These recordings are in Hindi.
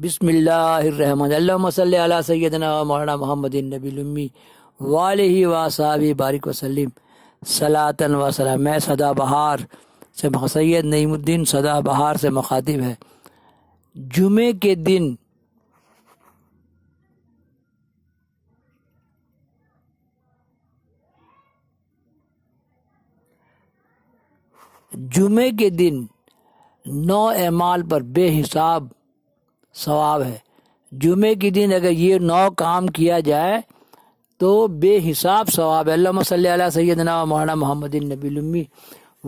बिसमीम सैदना मौलाना मोहम्मद नबीमी वाल ही बारिक वसलम सलातन वसलम मैं बहार से सैद नईमुद्दीन बहार से मुखातिब है जुमे के दिन जुमे के दिन नौ अमाल पर बेहिसाब सवाब है जुमे के दिन अगर ये नौ काम किया जाए तो बेहिसाब सवाब है अल्लाह सल सैदना मौलाना मोहम्मद नबीलम्मी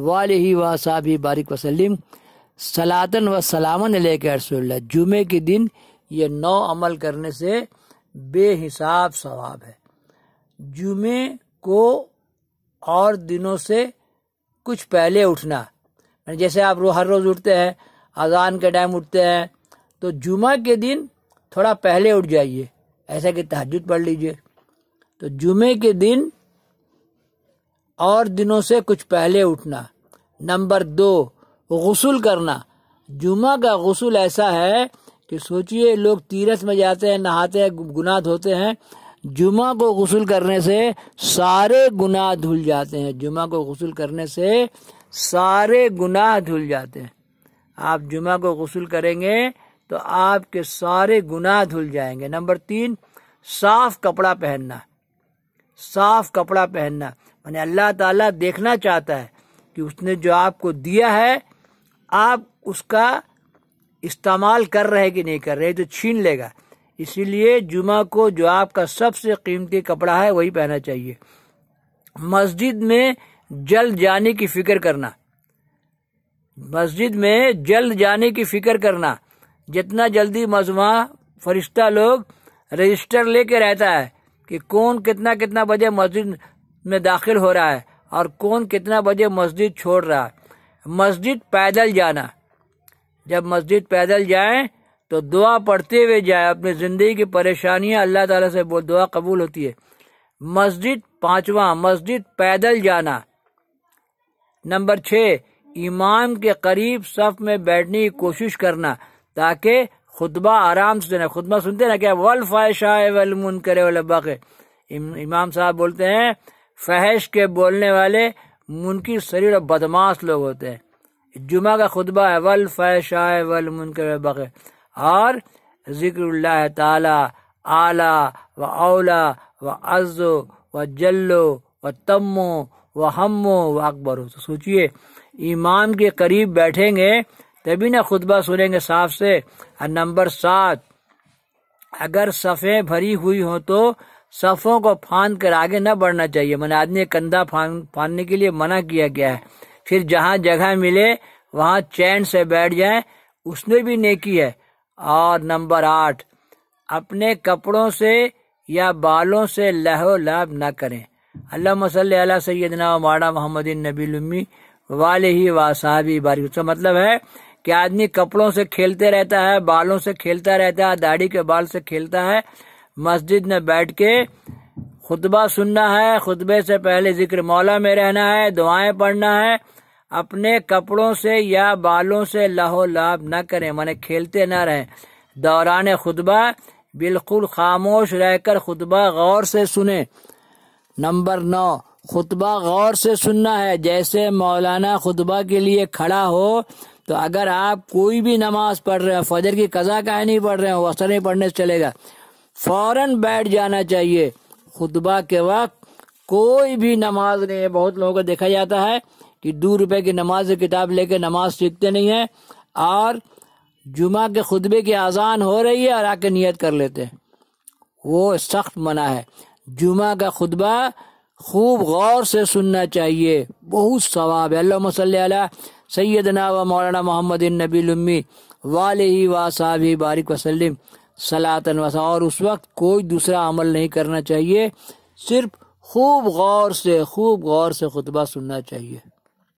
वाल ही व साहबी बारिक वसलम सलातन व सलामन रसोल्ला जुमे के दिन ये नौ अमल करने से बेहिसाब सवाब है जुमे को और दिनों से कुछ पहले उठना जैसे आप रो हर रोज़ उठते हैं अजान के टाइम उठते हैं तो जुमा के दिन थोड़ा पहले उठ जाइए ऐसा कि तहजद पढ़ लीजिए तो जुमे के दिन और दिनों से कुछ पहले उठना नंबर दो गसल करना जुमा का गसल ऐसा है कि सोचिए लोग तीरथ में जाते हैं नहाते हैं गुनाह धोते हैं जुमा को गसल करने से सारे गुनाह धुल जाते हैं जुमा को गसल करने से सारे गुनाह धुल जाते हैं आप जुमा को गसल करेंगे तो आपके सारे गुनाह धुल जाएंगे नंबर तीन साफ कपड़ा पहनना साफ कपड़ा पहनना मैंने अल्लाह ताला देखना चाहता है कि उसने जो आपको दिया है आप उसका इस्तेमाल कर रहे कि नहीं कर रहे तो छीन लेगा इसीलिए जुमा को जो आपका सबसे कीमती कपड़ा है वही पहनना चाहिए मस्जिद में जल्द जाने की फिक्र करना मस्जिद में जल्द जाने की फिक्र करना जितना जल्दी मजमा फरिश्ता लोग रजिस्टर लेके रहता है कि कौन कितना कितना बजे मस्जिद में दाखिल हो रहा है और कौन कितना बजे मस्जिद छोड़ रहा है मस्जिद पैदल जाना जब मस्जिद पैदल जाएं तो दुआ पढ़ते हुए जाए अपनी ज़िंदगी की परेशानियां अल्लाह ताला से दुआ कबूल होती है मस्जिद पांचवा मस्जिद पैदल जाना नंबर छः इमाम के करीब सफ में बैठने की कोशिश करना ताकि खुतबा आराम से देना खुतबा सुनते ना क्या वल फायशाह वल मुन करे वलबा इमाम साहब बोलते हैं फहश के बोलने वाले मुनकी शरीर और बदमाश लोग होते हैं जुमा का खुतबा है वल फहशाह वल मुन करे और जिक्र ताला आला व औला व अज़ो व जल्लो व तमो व हमो व अकबर हो तो सोचिए ईमान के करीब बैठेंगे तभी ना खुतबा सुनेंगे साफ से और नंबर सात अगर सफ़े भरी हुई हो तो सफ़ों को फाद कर आगे न बढ़ना चाहिए मैंने आदमी कंधा फान फानने के लिए मना किया गया है फिर जहाँ जगह मिले वहाँ चैन से बैठ जाए उसमें भी नेकी है और नंबर आठ अपने कपड़ों से या बालों से लहो लाभ ना करें अल्लाह मसल सैदना माड़ा मोहम्मद नबी वाले ही वासाबी बारिक उसका मतलब है कि आदमी कपड़ों से खेलते रहता है बालों से खेलता रहता है दाढ़ी के बाल से खेलता है मस्जिद में बैठ के खुतबा सुनना है खुतबे से पहले जिक्र मौला में रहना है दुआएं पढ़ना है अपने कपड़ों से या बालों से लाहो लाभ न करें माने खेलते न रहें दौरान खुतबा बिल्कुल खामोश रहकर खुतबा गौर से सुने नंबर नौ खुतबा गौर से सुनना है जैसे मौलाना खुतबा के लिए खड़ा हो तो अगर आप कोई भी नमाज पढ़ रहे हो फजर की कजा का नहीं पढ़ रहे हो असर नहीं पढ़ने से चलेगा फौरन बैठ जाना चाहिए खुतबा के वक्त कोई भी नमाज नहीं है बहुत लोगों को देखा जाता है कि दो रुपए की नमाज किताब लेके नमाज सीखते नहीं है और जुमा के खुतबे की आज़ान हो रही है और आके नियत कर लेते हैं वो सख्त मना है जुमा का खुतबा खूब गौर से सुनना चाहिए बहुत सवाब है अल्लाह मसल सैदना व मौलाना मोहम्मद नबीलम्मी वाल ही वासाब बारिक वसलम सलातन वसा और उस वक्त कोई दूसरा अमल नहीं करना चाहिए सिर्फ खूब गौर से खूब गौर से खुतबा सुनना चाहिए